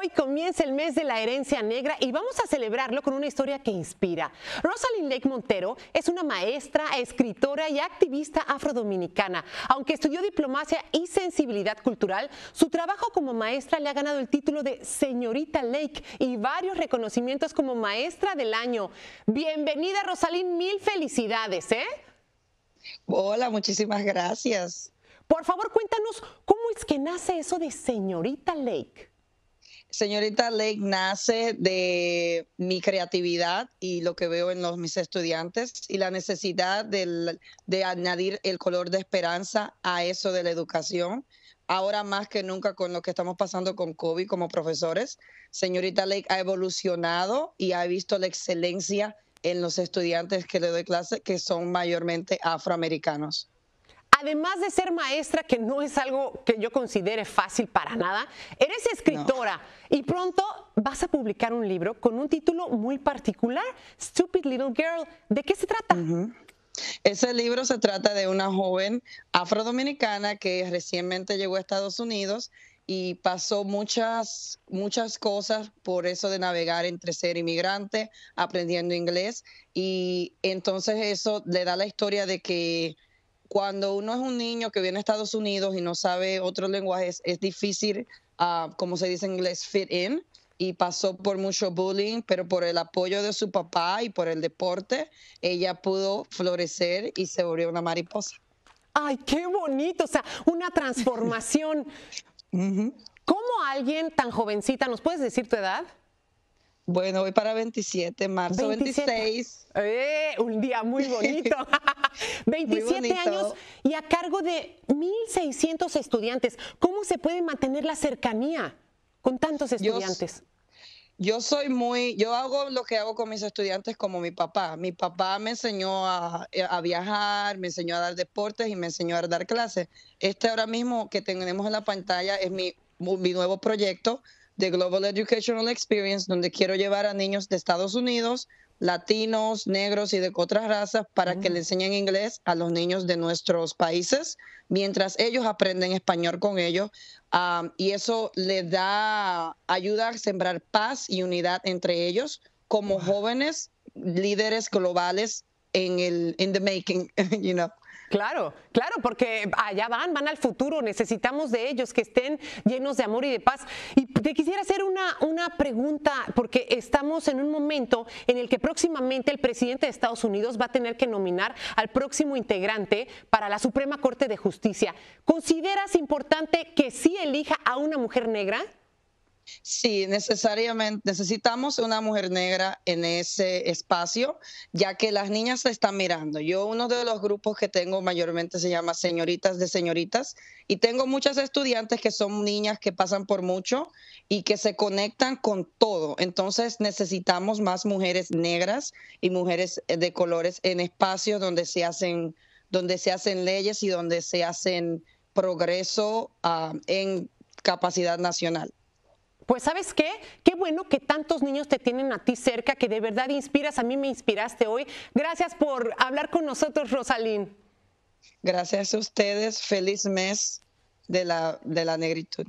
Hoy comienza el mes de la herencia negra y vamos a celebrarlo con una historia que inspira. Rosalind Lake Montero es una maestra, escritora y activista afrodominicana. Aunque estudió diplomacia y sensibilidad cultural, su trabajo como maestra le ha ganado el título de señorita Lake y varios reconocimientos como maestra del año. Bienvenida Rosalind, mil felicidades, ¿eh? Hola, muchísimas gracias. Por favor, cuéntanos cómo es que nace eso de señorita Lake. Señorita Lake nace de mi creatividad y lo que veo en los, mis estudiantes y la necesidad de añadir el color de esperanza a eso de la educación. Ahora más que nunca con lo que estamos pasando con COVID como profesores, señorita Lake ha evolucionado y ha visto la excelencia en los estudiantes que le doy clase, que son mayormente afroamericanos además de ser maestra, que no es algo que yo considere fácil para nada, eres escritora y pronto vas a publicar un libro con un título muy particular, Stupid Little Girl. ¿De qué se trata? Ese libro se trata de una joven afrodominicana que recientemente llegó a Estados Unidos y pasó muchas, muchas cosas por eso de navegar entre ser inmigrante, aprendiendo inglés. Y entonces eso le da la historia de que cuando uno es un niño que viene a Estados Unidos y no sabe otros lenguajes, es difícil, ah, como se dice en inglés, fit in. Y pasó por mucho bullying, pero por el apoyo de su papá y por el deporte, ella pudo florecer y se volvió una mariposa. ¡Ay, qué bonito! O sea, una transformación. ¿Cómo alguien tan jovencita, nos puedes decir tu edad? Bueno, voy para 27, marzo 26. Eh, un día muy bonito. 27 años y a cargo de 1.600 estudiantes. ¿Cómo se puede mantener la cercanía con tantos estudiantes? Yo, soy muy, yo hago lo que hago con mis estudiantes como mi papá. Mi papá me enseñó eh, a, viajar, me enseñó a dar deportes y me enseñó a dar clases. Este ahora mismo que tenemos en la pantalla es mi nuevo proyecto de Global Educational Experience, donde quiero llevar a niños de Estados Unidos, latinos, negros y de otras razas para que mm. le enseñen inglés a los niños de nuestros países, mientras ellos aprenden español con ellos. Ah, y eso le da, ayuda a sembrar paz y unidad entre ellos como jóvenes líderes globales en el in the making, you know. Claro, claro, porque allá van, van al futuro, necesitamos de ellos que estén llenos de amor y de paz. Y te quisiera hacer una, una pregunta, porque estamos en un momento en el que próximamente el presidente de Estados Unidos va a tener que nominar al próximo integrante para la Suprema Corte de Justicia. ¿Consideras importante que sí elija a una mujer negra? Sí, necesariamente necesitamos una mujer negra en ese espacio, ya que las niñas se están mirando. Yo uno de los grupos que tengo mayormente se llama Señoritas de Señoritas y tengo muchas estudiantes que son niñas que pasan por mucho y que se conectan con todo. Entonces necesitamos más mujeres negras y mujeres eh, de colores en espacios donde se hacen donde se hacen leyes y donde se hacen progreso ah, en capacidad nacional. Pues sabes qué, qué bueno que tantos niños te tienen a ti cerca, que de verdad inspiras, a mí me inspiraste hoy. Gracias por hablar con nosotros, Rosalín. Gracias a ustedes, feliz mes de la, de la negritud.